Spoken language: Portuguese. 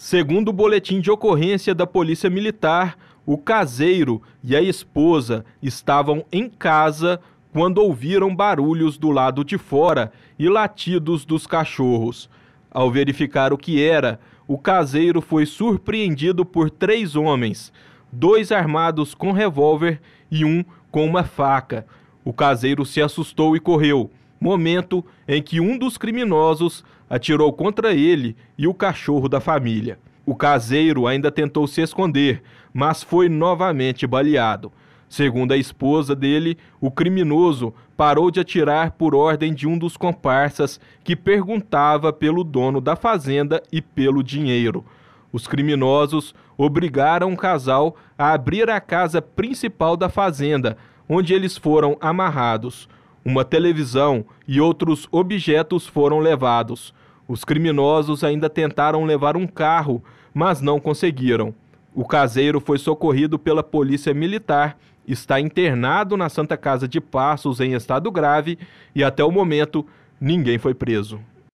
Segundo o boletim de ocorrência da Polícia Militar, o caseiro e a esposa estavam em casa quando ouviram barulhos do lado de fora e latidos dos cachorros. Ao verificar o que era, o caseiro foi surpreendido por três homens, dois armados com revólver e um com uma faca. O caseiro se assustou e correu momento em que um dos criminosos atirou contra ele e o cachorro da família. O caseiro ainda tentou se esconder, mas foi novamente baleado. Segundo a esposa dele, o criminoso parou de atirar por ordem de um dos comparsas que perguntava pelo dono da fazenda e pelo dinheiro. Os criminosos obrigaram o casal a abrir a casa principal da fazenda, onde eles foram amarrados uma televisão e outros objetos foram levados. Os criminosos ainda tentaram levar um carro, mas não conseguiram. O caseiro foi socorrido pela polícia militar, está internado na Santa Casa de Passos em estado grave e até o momento ninguém foi preso.